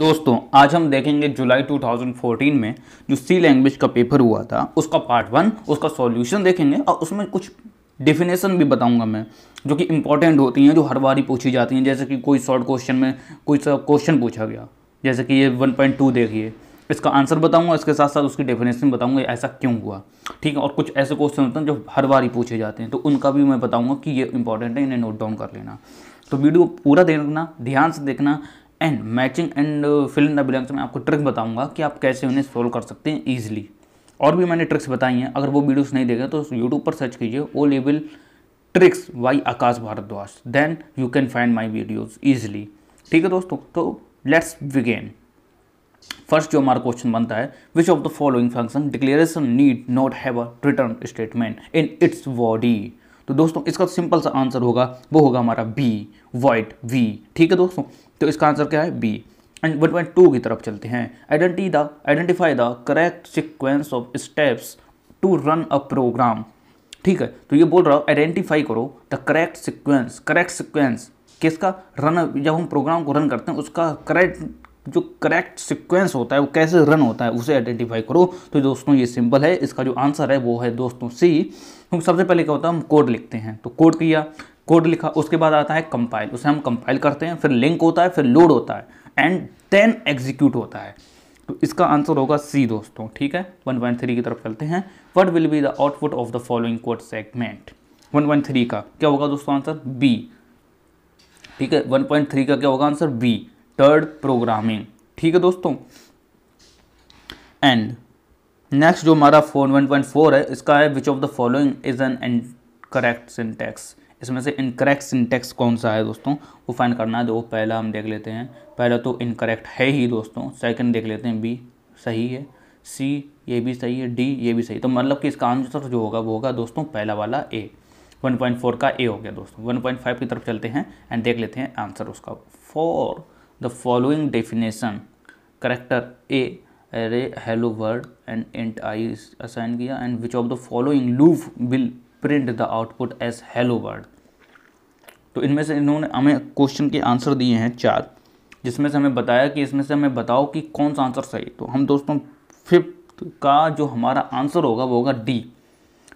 दोस्तों आज हम देखेंगे जुलाई 2014 में जो सी लैंग्वेज का पेपर हुआ था उसका पार्ट वन उसका सॉल्यूशन देखेंगे और उसमें कुछ डिफिनेशन भी बताऊंगा मैं जो कि इंपॉर्टेंट होती हैं जो हर बार ही पूछी जाती हैं जैसे कि कोई शॉर्ट क्वेश्चन में कोई सा क्वेश्चन पूछा गया जैसे कि ये 1.2 देखिए इसका आंसर बताऊंगा इसके साथ साथ उसकी डेफिनेशन बताऊंगा ऐसा क्यों हुआ ठीक है और कुछ ऐसे क्वेश्चन होते हैं जो हर बार ही पूछे जाते हैं तो उनका भी मैं बताऊंगा कि ये इंपॉर्टेंट है इन्हें नोट डाउन कर लेना तो वीडियो पूरा देखना ध्यान से देखना and matching and fill in the blanks में आपको ट्रिक बताऊंगा कि आप कैसे उन्हें सोल्व कर सकते हैं ईजिली और भी मैंने ट्रिक्स बताई हैं अगर वो वीडियोस नहीं देखें तो यूट्यूब पर सर्च कीजिए O level tricks by Akash Bhardwaj then you can find my videos easily ठीक है दोस्तों तो लेट्स विगेन फर्स्ट जो हमारा क्वेश्चन बनता है which of the following function declaration need not have a return statement in its body तो दोस्तों इसका सिंपल सा आंसर होगा वो होगा हमारा बी वाइट वी ठीक है दोस्तों तो इसका आंसर क्या है B and one point two की तरफ चलते हैं identify the identify the correct sequence of steps to run a program ठीक है तो ये बोल रहा हूँ आइडेंटिफाई करो the correct sequence correct sequence किसका रन जब हम प्रोग्राम को रन करते हैं उसका करेक्ट जो करेक्ट सिक्वेंस होता है वो कैसे रन होता है उसे आइडेंटिफाई करो तो दोस्तों ये सिंपल है इसका जो आंसर है वो है दोस्तों सी क्योंकि तो सबसे पहले क्या होता है हम कोड लिखते हैं तो कोड किया कोड लिखा उसके बाद आता है कंपाइल उसे हम कंपाइल करते हैं फिर लिंक होता है फिर लोड होता है एंड देन एग्जीक्यूट होता है तो इसका आंसर होगा सी दोस्तों ठीक है वन पॉइंट थ्री की तरफ चलते हैं what will be the output of the following code segment one point three का क्या होगा दोस्तों आंसर बी ठीक है वन पॉइंट थ्री का क्या होगा आंसर बी टर्ड प्रोग्रामिंग ठीक है दोस्तों एंड नेक्स्ट जो हमारा फोन वन पॉइंट फोर है इसका है which of the following is an and correct syntax इसमें से इनकरेक्ट सिंटेक्स कौन सा है दोस्तों वो फाइन करना है देखो पहला हम देख लेते हैं पहला तो इनकरेक्ट है ही दोस्तों सेकंड देख लेते हैं बी सही है सी ये भी सही है डी ये भी सही तो मतलब कि इसका आंसर तो जो होगा वो होगा दोस्तों पहला वाला ए 1.4 का ए हो गया दोस्तों 1.5 की तरफ चलते हैं एंड देख लेते हैं आंसर उसका for the following definition character A array hello world and int I assign किया and which of the following loop will print the output as hello world तो इनमें से इन्होंने हमें क्वेश्चन के आंसर दिए हैं चार जिसमें से हमें बताया कि इसमें से हमें बताओ कि कौन सा आंसर सही तो हम दोस्तों फिफ्थ का जो हमारा आंसर होगा वो होगा डी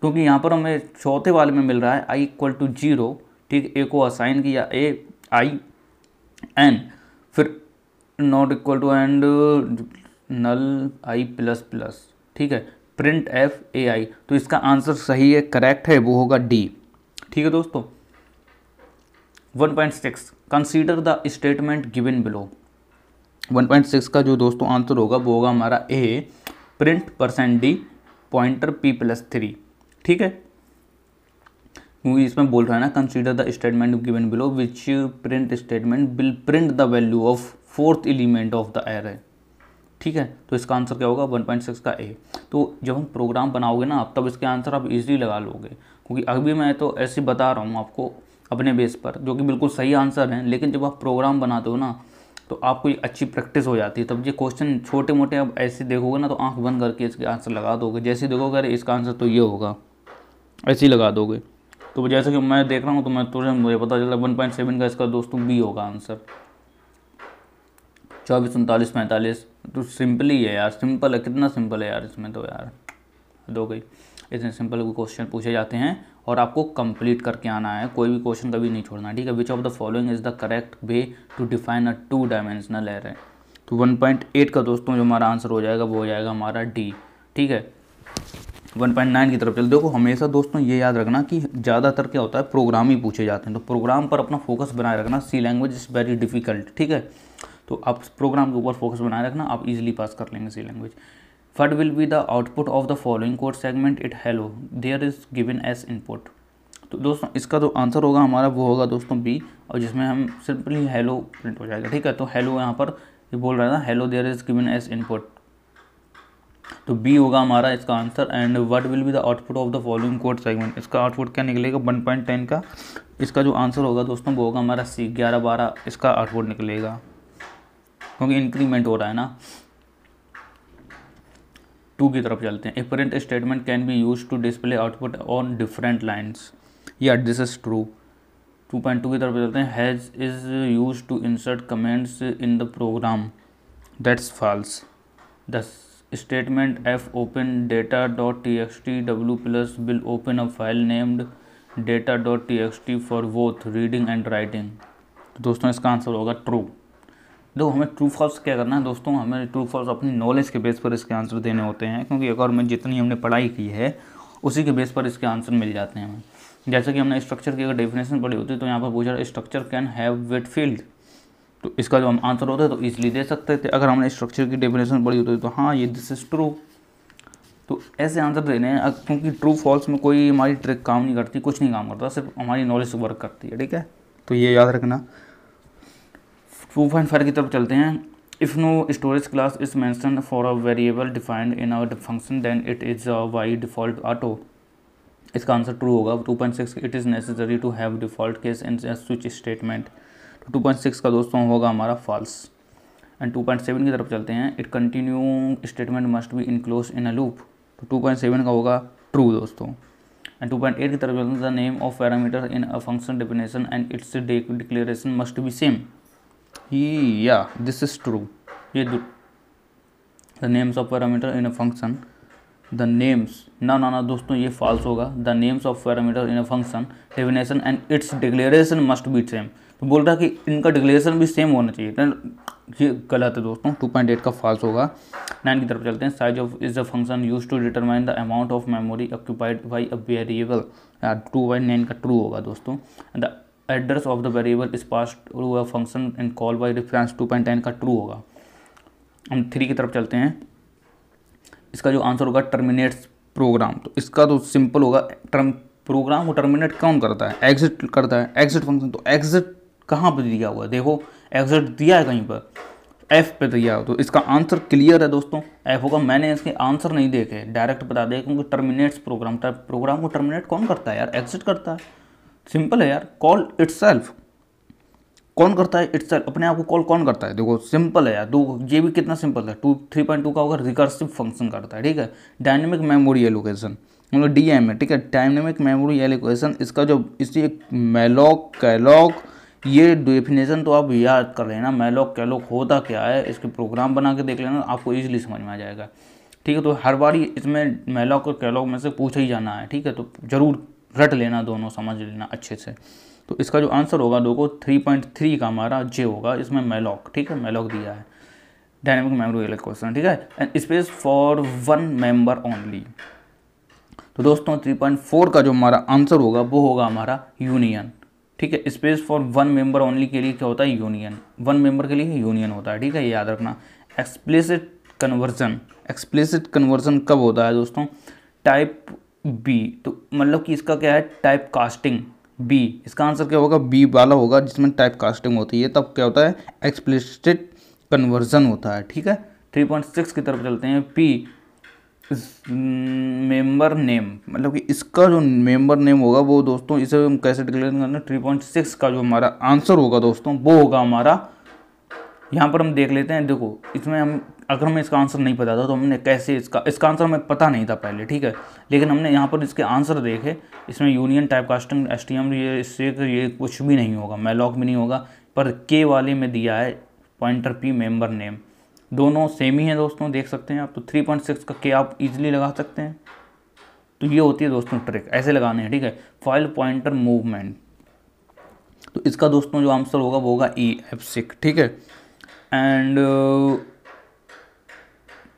क्योंकि यहाँ पर हमें चौथे वाले में मिल रहा है आई इक्वल टू जीरो ठीक ए को असाइन किया ए आई एन फिर not equal to and null I plus plus ठीक है प्रिंट एफ ए आई तो इसका आंसर सही है करेक्ट है वो होगा डी ठीक है दोस्तों one point six consider the statement given below one point six का जो दोस्तों आंसर होगा वो होगा हमारा A print percent D pointer P plus three ठीक है क्योंकि इसमें बोल रहा है ना consider the statement given below which print statement will print the value of fourth element of the array ठीक है तो इसका आंसर क्या होगा 1.6 का ए तो जब हम प्रोग्राम बनाओगे ना तब इसके आंसर आप इजीली लगा लोगे क्योंकि अभी मैं तो ऐसे बता रहा हूँ आपको अपने बेस पर जो कि बिल्कुल सही आंसर है लेकिन जब आप प्रोग्राम बनाते हो ना तो आपको ये अच्छी प्रैक्टिस हो जाती है तब ये क्वेश्चन छोटे मोटे आप ऐसे देखोगे ना तो आँख बंद करके इसके आंसर लगा दोगे जैसे देखोगे अरे इसका आंसर तो ये होगा ऐसे ही लगा दोगे तो जैसे कि मैं देख रहा हूँ तो मैं तुरंत मुझे पता चला वन पॉइंट सेवन का इसका दोस्तों बी होगा आंसर चौबीस उनतालीस पैंतालीस तो सिंपल ही है यार सिंपल है कितना सिंपल है यार इसमें तो यार दो गई इसमें सिंपल क्वेश्चन पूछे जाते हैं और आपको कंप्लीट करके आना है कोई भी क्वेश्चन कभी नहीं छोड़ना ठीक है which of the following is the correct way to define a two dimensional array है तो 1.8 का दोस्तों जो हमारा आंसर हो जाएगा वो हो जाएगा हमारा डी ठीक है 1.9 की तरफ चल देखो हमेशा दोस्तों ये याद रखना कि ज़्यादातर क्या होता है प्रोग्राम ही पूछे जाते हैं तो प्रोग्राम पर अपना फोकस बनाए रखना C language is very difficult ठीक है तो आप प्रोग्राम के ऊपर फोकस बनाए रखना आप इजीली पास कर लेंगे C language what will be the output of the following code segment if hello there is given as input तो दोस्तों इसका जो तो आंसर होगा हमारा वो होगा दोस्तों बी और जिसमें हम सिंपली हेलो प्रिंट हो जाएगा ठीक है तो हेलो यहाँ पर ये बोल रहा है ना hello there is given as input तो बी होगा हमारा इसका answer and what will be the output of the following code segment इसका आउटपुट क्या निकलेगा वन पॉइंट टेन का इसका जो आंसर होगा दोस्तों वो होगा हमारा सी ग्यारह बारह इसका आउटपुट निकलेगा क्योंकि इंक्रीमेंट हो रहा है ना टू की तरफ चलते हैं a print statement can be use to display output on different lines या this is true two point two की तरफ चलते हैं hash is used to insert comments in the program that's false the statement F open data dot T X T W plus will open a file named data dot T X T for both reading and writing दोस्तों इसका answer होगा true देखो हमें true false क्या करना है दोस्तों हमें ट्रू फॉल्स अपनी नॉलेज के बेस पर इसके आंसर देने होते हैं क्योंकि अगर में जितनी हमने पढ़ाई की है उसी के बेस पर इसके आंसर मिल जाते हैं हमें जैसे कि हमने स्ट्रक्चर की अगर डेफिनेशन पढ़ी होती है तो यहाँ पर पूछा structure can have bit field तो इसका जो हम आंसर होता है तो ईजिली दे सकते थे अगर हमने स्ट्रक्चर की डेफिनेशन पढ़ी होती है तो हाँ ये दिस इज़ ट्रू तो ऐसे आंसर देने हैं क्योंकि ट्रू फॉल्स में कोई हमारी ट्रिक काम नहीं करती कुछ नहीं काम करता सिर्फ हमारी नॉलेज वर्क करती है ठीक है तो ये याद रखना टू पॉइंट फाइव की तरफ चलते हैं if no storage class is मैं for a variable defined in our function then it is a by default auto इसका आंसर ट्रू होगा 2.6 it is necessary to have default case in switch statement तो 2.6 का दोस्तों होगा हमारा false and 2.7 की तरफ चलते हैं it continue statement must be enclose in a loop तो 2.7 का होगा ट्रू दोस्तों एंड 2.8 की तरफ चलते हैं the name of parameter in a function definition and its declaration must be same yeah this is true ye do the names of parameter in a function the names ना ना ना दोस्तों ये फॉल्स होगा the names of parameter in a function definition and its declaration must be same तो बोल रहा है कि इनका डिक्लेरेशन भी सेम होना चाहिए तो ये गलत है दोस्तों 2.8 का फॉल्स होगा नाइन की तरफ चलते हैं size of is a function used to determine the amount of memory occupied by a variable two by nine का ट्रू होगा दोस्तों the address of the variable is pass function and call by reference two point ten का true होगा हम three की तरफ चलते हैं इसका जो आंसर होगा टर्मिनेट्स प्रोग्राम तो इसका तो सिंपल होगा टर्म प्रोग्राम को टर्मिनेट कौन करता है एग्जिट करता है एग्जिट फंक्शन तो एग्जिट कहाँ पर दिया हुआ है देखो एग्जिट दिया है कहीं पर एफ़ पे दिया हो तो इसका आंसर क्लियर है दोस्तों एफ होगा मैंने इसके आंसर नहीं देखे डायरेक्ट बता दिया क्योंकि टर्मिनेट्स प्रोग्राम प्रोग्राम को टर्मिनेट कौन करता है यार एग्जिट करता है सिंपल है यार कॉल इट्स कौन करता है इट्स अपने आप को कॉल कौन करता है देखो सिंपल है यार दो ये भी कितना सिंपल है टू थ्री पॉइंट टू का होगा रिकर्सिव फंक्शन करता है ठीक है डायनेमिक मेमोरी एलोकेशन मतलब डी एम है ठीक है डायनेमिक मेमोरी एलोकेशन इसका जो इसी एक मेलॉक कैलॉक ये डेफिनेशन तो आप याद कर लेना मेलॉक कैलॉक होता क्या है इसके प्रोग्राम बना के देख लेना आपको ईजिली समझ में आ जाएगा ठीक है तो हर बार इसमें मेलॉक और कैलॉक में से पूछा ही जाना है ठीक है तो ज़रूर रट लेना दोनों समझ लेना अच्छे से तो इसका जो आंसर होगा को थ्री पॉइंट थ्री का हमारा जे होगा इसमें मेलॉक ठीक है मेलॉक दिया है डायनेमिक मेमोरी वाला क्वेश्चन ठीक है and space for one member only तो दोस्तों 3.4 का जो हमारा आंसर होगा वो होगा हमारा यूनियन ठीक है space for one member only के लिए क्या होता है यूनियन वन मेंबर के लिए यूनियन होता है ठीक है याद रखना एक्सप्लिसिट कन्वर्जन एक्सप्लिसिट कन्वर्जन कब होता है दोस्तों टाइप बी तो मतलब कि इसका क्या है टाइप कास्टिंग बी इसका आंसर क्या होगा बी वाला होगा जिसमें टाइप कास्टिंग होती है तब क्या होता है एक्सप्लिसिट कन्वर्जन होता है ठीक है थ्री पॉइंट सिक्स की तरफ चलते हैं पी मेंबर नेम मतलब कि इसका जो मेंबर नेम होगा वो दोस्तों इसे हम कैसे डिक्लेयर करना थ्री पॉइंट सिक्स का जो हमारा आंसर होगा दोस्तों वो होगा हमारा यहाँ पर हम देख लेते हैं देखो इसमें हम अगर हमें इसका आंसर नहीं पता था तो हमने कैसे इसका इसका आंसर हमें पता नहीं था पहले ठीक है लेकिन हमने यहाँ पर इसके आंसर देखे इसमें union type casting S T M ये इससे तो ये कुछ भी नहीं होगा मैलॉक भी नहीं होगा पर के वाले में दिया है पॉइंटर पी मेम्बर नेम दोनों सेम ही हैं दोस्तों देख सकते हैं आप तो थ्री पॉइंट सिक्स का के आप ईजिली लगा सकते हैं तो ये होती है दोस्तों ट्रिक ऐसे लगाने हैं ठीक है फाइल पॉइंटर मूवमेंट तो इसका दोस्तों जो आंसर होगा वो होगा ई एफ सिक ठीक है एंड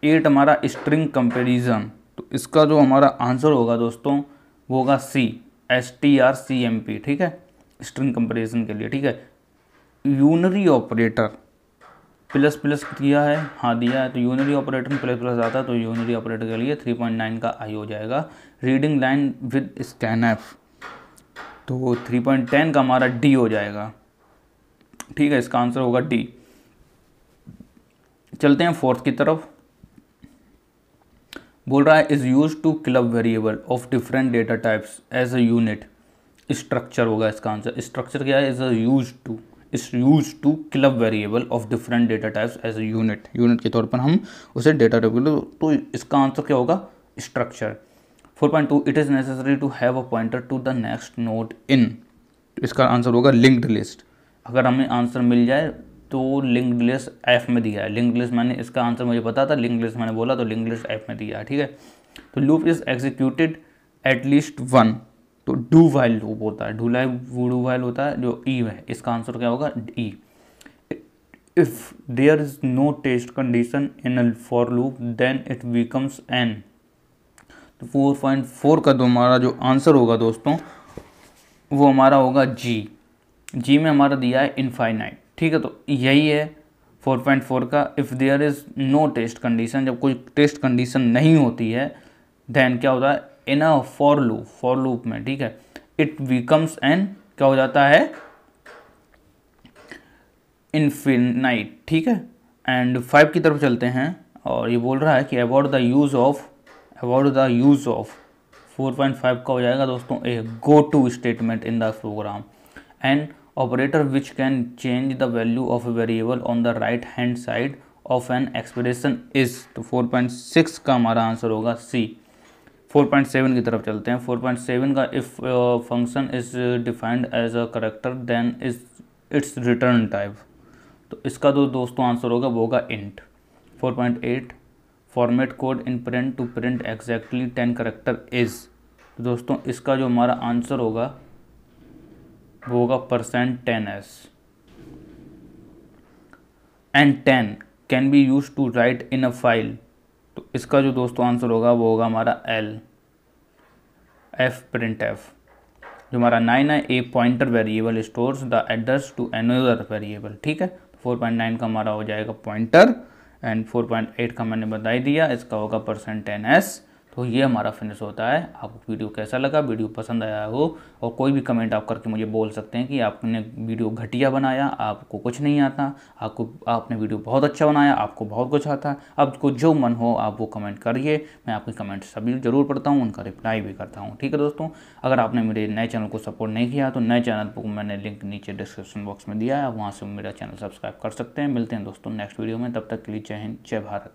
एट हमारा स्ट्रिंग कंपेरिजन तो इसका जो हमारा आंसर होगा दोस्तों वो होगा C S T R C M P ठीक है स्ट्रिंग कंपेरिजन के लिए ठीक है यूनरी ऑपरेटर प्लस प्लस दिया है हाँ दिया है तो यूनरी ऑपरेटर प्लस प्लस आता है तो यूनरी ऑपरेटर के लिए थ्री पॉइंट नाइन का आई हो जाएगा reading line with scan F तो थ्री पॉइंट टेन का हमारा डी हो जाएगा ठीक है इसका आंसर होगा डी चलते हैं फोर्थ की तरफ बोल रहा है is used to club variable of different data types as a unit structure होगा इसका आंसर स्ट्रक्चर क्या है is a use to is use to club variable of different data types as a unit unit के तौर पर हम उसे डेटा टाइप तो इसका आंसर क्या होगा structure 4.2 it is necessary to have a pointer to the next node in इसका आंसर होगा लिंक्ड लिस्ट अगर हमें आंसर मिल जाए तो लिंक्ड लिस्ट एफ में दिया है लिंक्ड लिस्ट मैंने इसका आंसर मुझे पता था लिंक्ड लिस्ट मैंने बोला तो लिंक्ड लिस्ट एफ में दिया है ठीक है तो loop is executed at least one तो डू वाइल लूप होता है वो डू वाइल होता है जो ई e है इसका आंसर क्या होगा E if there is no test condition in for loop then it becomes an तो फोर पॉइंट फोर का तो हमारा जो आंसर होगा दोस्तों वो हमारा होगा जी जी में हमारा दिया है इनफाइनाइट ठीक है तो यही है 4.4 का if there is no test condition जब कोई टेस्ट कंडीशन नहीं होती है देन क्या होता है in a for loop for loop में ठीक है इट बिकम्स एन क्या हो जाता है इनफिनाइट ठीक है एंड फाइव की तरफ चलते हैं और ये बोल रहा है कि about the use of about the use of 4.5 का हो जाएगा दोस्तों A go to statement in the program and operator which can change the value of a variable on the right hand side of an expression is तो 4.6 का हमारा answer होगा सी 4.7 की तरफ चलते हैं 4.7 का if function is defined as a character then is its return type तो इसका जो दोस्तों आंसर होगा वो होगा int 4.8 format code in print to print exactly ten character is दोस्तों इसका जो हमारा आंसर होगा वो होगा percent ten S and ten can be use to write in a file तो इसका जो दोस्तों आंसर होगा वो होगा हमारा एल एफ प्रिंट एफ जो हमारा नाइन है A pointer variable store the address to another variable ठीक है फोर पॉइंट नाइन का हमारा हो जाएगा pointer and four point eight का मैंने बताई दिया इसका होगा परसेंट टेन एस तो ये हमारा फिनिश होता है आपको वीडियो कैसा लगा वीडियो पसंद आया हो और कोई भी कमेंट आप करके मुझे बोल सकते हैं कि आपने वीडियो घटिया बनाया आपको कुछ नहीं आता आपको आपने वीडियो बहुत अच्छा बनाया आपको बहुत कुछ आता आपको जो मन हो आप वो कमेंट करिए मैं आपके कमेंट सभी ज़रूर पढ़ता हूँ उनका रिप्लाई भी करता हूँ ठीक है दोस्तों अगर आपने मेरे नए चैनल को सपोर्ट नहीं किया तो नए चैनल को मैंने लिंक नीचे डिस्क्रिप्शन बॉक्स में दिया है आप वहाँ से मेरा चैनल सब्सक्राइब कर सकते हैं मिलते हैं दोस्तों नेक्स्ट वीडियो में तब तक के लिए जय हिंद जय भारत